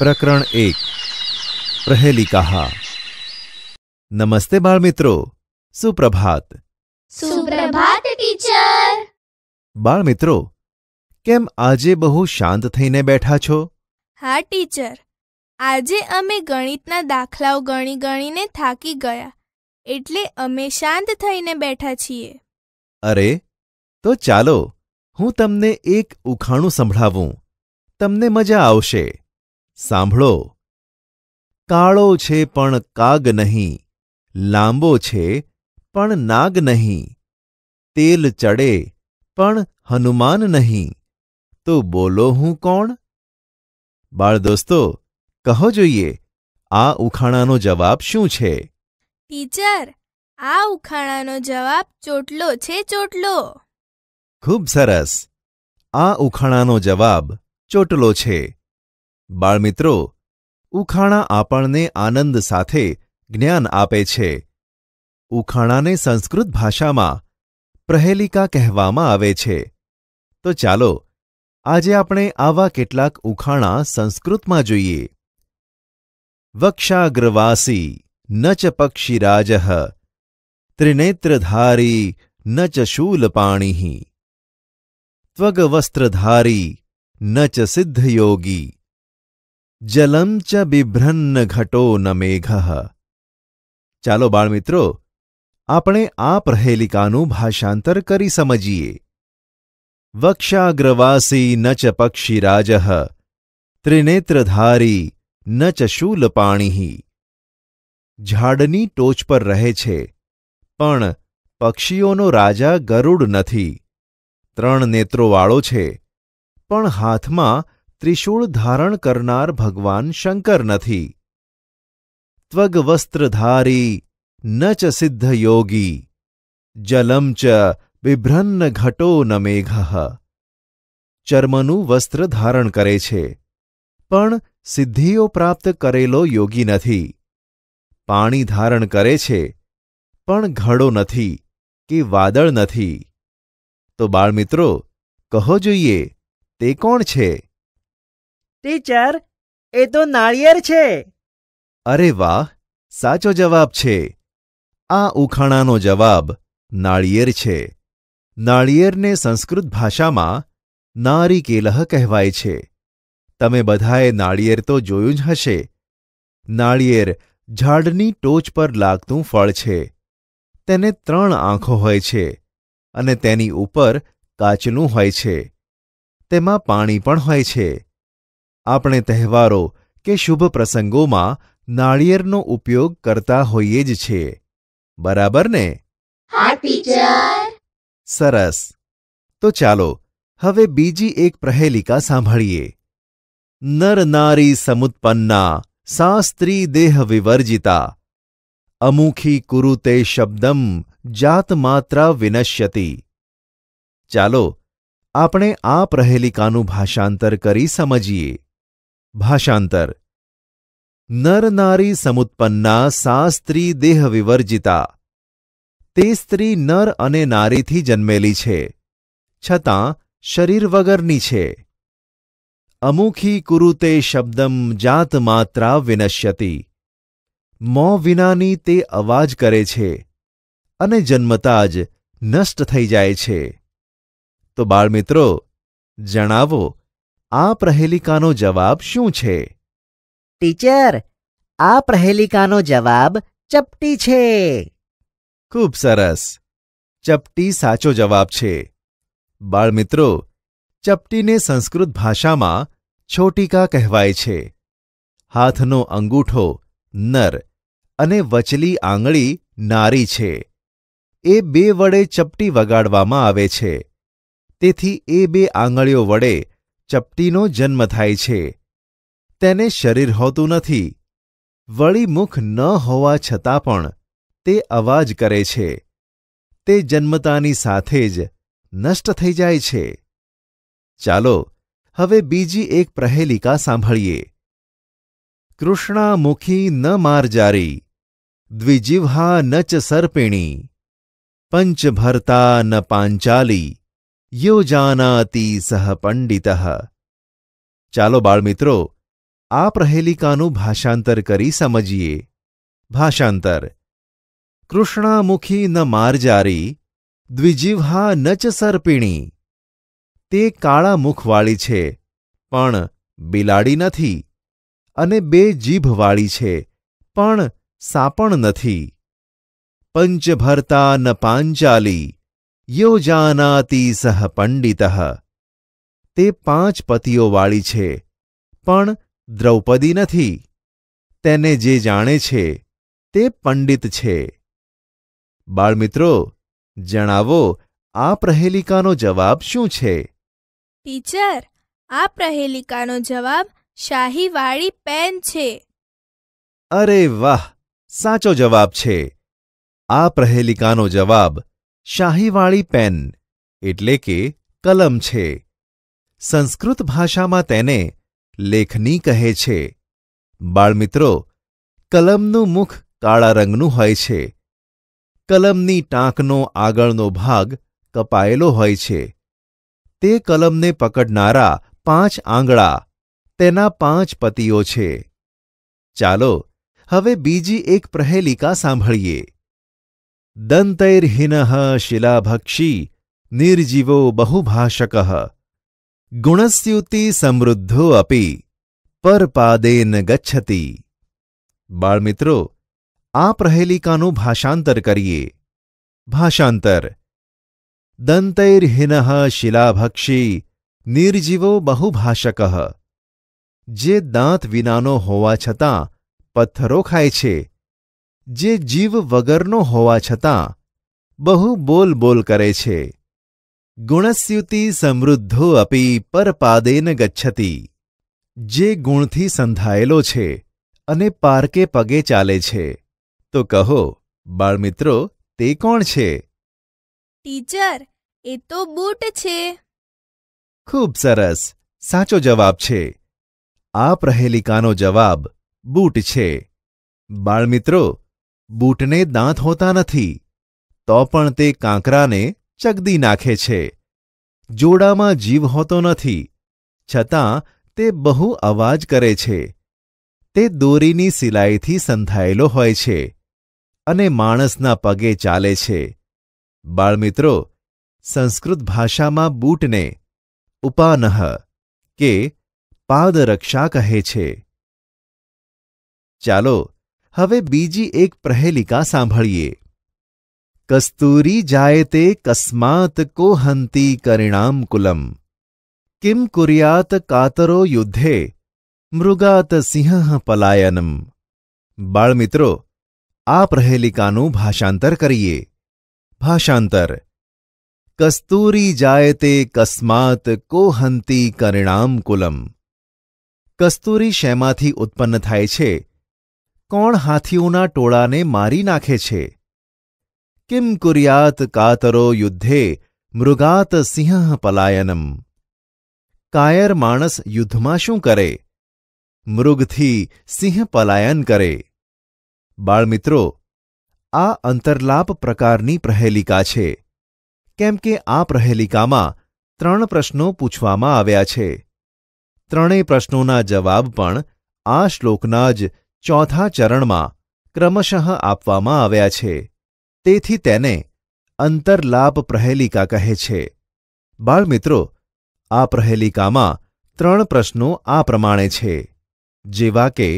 પ્રકરણ એક પ્રહેલી કહા નમસ્તે બાળમિત્રો સુપ્રભાત સુપ્રભાત ટીચર બાળમિત્રો કેમ આજે બહુ શાંત થઈને બેઠા છો હા ટીચર આજે અમે ગણિતના દાખલાઓ ગણી ગણીને થાકી ગયા એટલે અમે શાંત થઈને બેઠા છીએ અરે તો ચાલો હું તમને એક ઉખાણું સંભળાવું તમને મજા આવશે સાંભળો કાળો છે પણ કાગ નહીં લાંબો છે પણ નાગ નહીં તેલ ચડે પણ હનુમાન નહીં તો બોલો હું કોણ બાળ દોસ્તો કહો જોઈએ આ ઉખાણાનો જવાબ શું છે ટીચર આ ઉખાણાનો જવાબ ચોટલો છે ચોટલો ખૂબ સરસ આ ઉખાણાનો જવાબ ચોટલો છે બાળમિત્રો ઉખાણા આપણને આનંદ સાથે જ્ઞાન આપે છે ઉખાણાને સંસ્કૃત ભાષામાં પ્રહેલિકા કહેવામાં આવે છે તો ચાલો આજે આપણે આવા કેટલાક ઉખાણા સંસ્કૃતમાં જોઈએ વક્ષાગ્રવાસી ન ચ પક્ષીરાજ ત્રિનેત્રધારી ન ચ શૂલપાણી ત્વગવસ્ત્રધારી ન ચ સિદ્ધયોગી જલમ ચ બિભ્રન્ન ઘટો ન મેઘ ચાલો બાળમિત્રો આપણે આ પ્રહેલિકાનું ભાષાંતર કરી સમજીએ વક્ષાગ્રવાસી ન ચ પક્ષીરાજ ત્રિનેત્રધારી ન ચ શૂલપાણી ઝાડની ટોચ પર રહે છે પણ પક્ષીઓનો રાજા ગરુડ નથી ત્રણ નેત્રોવાળો છે પણ હાથમાં ત્રિશૂળ ધારણ કરનાર ભગવાન શંકર નથી ત્વગ વસ્ત્રધારી ન ચ સિદ્ધ યોગી જલમ ચ બિભ્રન્ન ઘટો ન મેઘ ચર્મનું વસ્ત્ર ધારણ કરે છે પણ સિદ્ધિઓ પ્રાપ્ત કરેલો યોગી નથી પાણી ધારણ કરે છે પણ ઘડો નથી કે વાદળ નથી તો બાળમિત્રો કહો જોઈએ તે કોણ છે ટીચર એ તો નાળિયેર છે અરે વાહ સાચો જવાબ છે આ ઉખાણાનો જવાબ નાળિયેર છે નાળિયેરને સંસ્કૃત ભાષામાં નારિકેલહ કહેવાય છે તમે બધાએ નાળિયેર તો જોયું જ હશે નાળિયેર ઝાડની ટોચ પર લાગતું ફળ છે તેને ત્રણ આંખો હોય છે અને તેની ઉપર કાચનું હોય છે તેમાં પાણી પણ હોય છે આપણે તહેવારો કે શુભ પ્રસંગોમાં નાળિયેરનો ઉપયોગ કરતા હોઈએ જ છીએ બરાબર ને સરસ તો ચાલો હવે બીજી એક પ્રહેલિકા સાંભળીએ નર નારી સમુત્પન્ના સા સ્ત્રી દેહ વિવર્જિતા અમુખી કુરુતે શબ્દમ જાતમાત્રા વિનશ્યતી ચાલો આપણે આ પ્રહેલિકાનું ભાષાંતર કરી સમજીએ ભાષાંતર નર નારી સમુત્પન્ના સા સ્ત્રી દેહ વિવર્જિતા તે સ્ત્રી નર અને નારીથી જન્મેલી છે છતાં શરીર વગરની છે અમુખી કુરુતે શબ્દમ જાત માત્રા વિનશ્યતી મો વિનાની તે અવાજ કરે છે અને જન્મતા જ નષ્ટ થઈ જાય છે તો બાળમિત્રો જણાવો આ પ્રહેલિકાનો જવાબ શું છે ટીચર આ પ્રહેલિકાનો જવાબ ચપટી છે ખૂબ સરસ ચપટી સાચો જવાબ છે બાળમિત્રો ચપટીને સંસ્કૃત ભાષામાં છોટીકા કહેવાય છે હાથનો અંગૂઠો નર અને વચલી આંગળી નારી છે એ બે વડે ચપટી વગાડવામાં આવે છે તેથી એ બે આંગળીઓ વડે ચપટીનો જન્મ થાય છે તેને શરીર હોતું નથી વળી મુખ ન હોવા છતાં પણ તે અવાજ કરે છે તે જન્મતાની સાથે જ નષ્ટ થઈ જાય છે ચાલો હવે બીજી એક પ્રહેલિકા સાંભળીએ કૃષ્ણામુખી ન મારજારી દ્વિજીવહા ન ચ સર્પિણી પંચભરતા ન પાંચાલી યો જાનાતી સહ પંડિત ચાલો બાળમિત્રો આ પ્રહેલિકાનું ભાષાંતર કરી સમજીએ ભાષાંતર કૃષ્ણામુખી ન મારજારી દ્વિજીવહા ન ચ સર્પિણી તે કાળા મુખવાળી છે પણ બિલાડી નથી અને બે જીભવાળી છે પણ સાપણ નથી પંચભરતા ન પાંચાલી યો જાનાતી સહ પંડિત તે પાંચ પતિઓવાળી છે પણ દ્રૌપદી નથી તેને જે જાણે છે તે પંડિત છે બાળમિત્રો જણાવો આ પ્રહેલિકાનો જવાબ શું છે ટીચર આ પ્રહેલિકાનો જવાબ શાહીવાળી પેન છે અરે વાહ સાચો જવાબ છે આ પ્રહેલિકાનો જવાબ શાહીવાળી પેન એટલે કે કલમ છે સંસ્કૃત ભાષામાં તેને લેખની કહે છે બાળમિત્રો કલમનું મુખ કાળા રંગનું હોય છે કલમની ટાંકનો આગળનો ભાગ કપાયેલો હોય છે તે કલમને પકડનારા પાંચ આંગળા તેના પાંચ પતિઓ છે ચાલો હવે બીજી એક પ્રહેલિકા સાંભળીએ दन्तैर्हिन शिलाभक्षी निर्जीवो बहुभाषक गुणस्युति समृद्धो अपि परपादेन गच्छति बाल मित्रों आप रहेलिकाનું भाषांतर करिए भाषांतर દંતૈર્હિન शिलाभक्षी નિર્જીવો बहुभाषक जे દાંત વિનાનો होवा छता पत्थरो खाए છે જે જીવ વગરનો હોવા છતાં બહુ બોલ બોલ કરે છે ગુણસ્યુતિ સમૃદ્ધો અપી પરપાદેન ગચ્છતી જે ગુણથી સંધાયેલો છે અને પારકે પગે ચાલે છે તો કહો બાળમિત્રો તે કોણ છે ટીચર એ તો બૂટ છે ખૂબ સરસ સાચો જવાબ છે આ પ્રહેલિકાનો જવાબ બૂટ છે બાળમિત્રો મિત્રો બૂટને દાંત હોતા નથી તો પણ તે કાંકરાને ચગદી નાખે છે જોડામાં જીવ હોતો નથી છતાં તે બહુ અવાજ કરે છે તે દોરીની સિલાઈથી સંધાયેલો હોય છે અને માણસના પગે ચાલે છે બાળમિત્રો સંસ્કૃત ભાષામાં બૂટને ઉપાનહ કે પાદરક્ષા કહે છે ચાલો હવે બીજી એક પ્રહેલિકા સાંભળીએ કસ્તુરી જાયતે કસ્માત કોહંતી કરિણામ કુલમ કિમ કુર્યાત કાતરો યુદ્ધે મૃગાત સિંહ પલાયનમ બાળમિત્રો આ પ્રહેલિકાનું ભાષાંતર કરીએ ભાષાંતર કસ્તુરી જાયતે કસ્માત કોહંતી કરિણામ કુલમ કસ્તુરી શેમાંથી ઉત્પન્ન થાય છે કોણ હાથીઓના ટોળાને મારી નાખે છે કિમ કુર્યાત કાતરો યુદ્ધે મૃગાત સિંહ પલાયનમ કાયર માણસ યુદ્ધમાં શું કરે મૃગથી સિંહ પલાયન કરે બાળમિત્રો આ અંતરલાપ પ્રકારની પ્રહેલિકા છે કેમ કે આ પ્રહેલિકામાં ત્રણ પ્રશ્નો પૂછવામાં આવ્યા છે ત્રણેય પ્રશ્નોના જવાબ પણ આ શ્લોકના જ ચોથા ચરણમાં ક્રમશઃ આપવામાં આવ્યા છે તેથી તેને અંતરલાપ પ્રહેલિકા કહે છે બાળમિત્રો આ પ્રહેલિકામાં ત્રણ પ્રશ્નો આ પ્રમાણે છે જેવા કે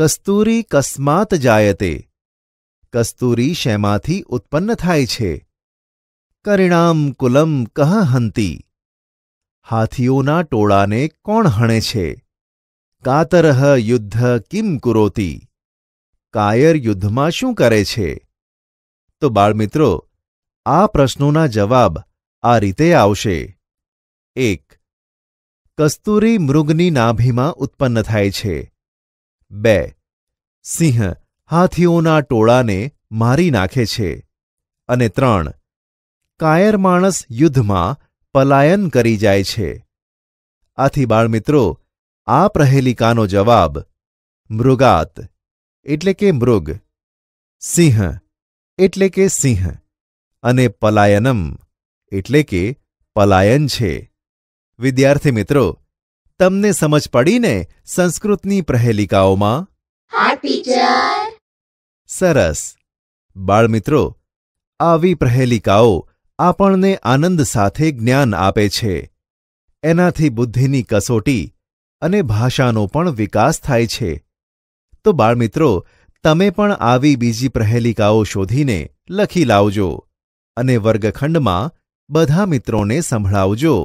કસ્તુરી કસ્માત જાયતે કસ્તુરી શેમાંથી ઉત્પન્ન થાય છે કરિણામ કુલમ કહ હંતી હાથીઓના ટોળાને કોણ હણે છે કાતરહ યુદ્ધ કિમ કુરોતી કાયર યુદ્ધમાં શું કરે છે તો બાળમિત્રો આ પ્રશ્નોના જવાબ આ રીતે આવશે એક કસ્તુરી મૃગની નાભીમાં ઉત્પન્ન થાય છે બે સિંહ હાથીઓના ટોળાને મારી નાખે છે અને ત્રણ કાયર માણસ યુદ્ધમાં પલાયન કરી જાય છે આથી બાળમિત્રો મિત્રો આ પ્રહેલિકાનો જવાબ મૃગાત એટલે કે મૃગ સિંહ એટલે કે સિંહ અને પલાયનમ એટલે કે પલાયન છે વિદ્યાર્થી મિત્રો તમને સમજ પડીને સંસ્કૃતની પ્રહેલિકાઓમાં સરસ બાળમિત્રો આવી પ્રહેલિકાઓ આપણને આનંદ સાથે જ્ઞાન આપે છે એનાથી બુદ્ધિની કસોટી અને ભાષાનો પણ વિકાસ થાય છે તો બાળમિત્રો તમે પણ આવી બીજી પ્રહેલિકાઓ શોધીને લખી લાવજો અને વર્ગખંડમાં બધા મિત્રોને સંભળાવજો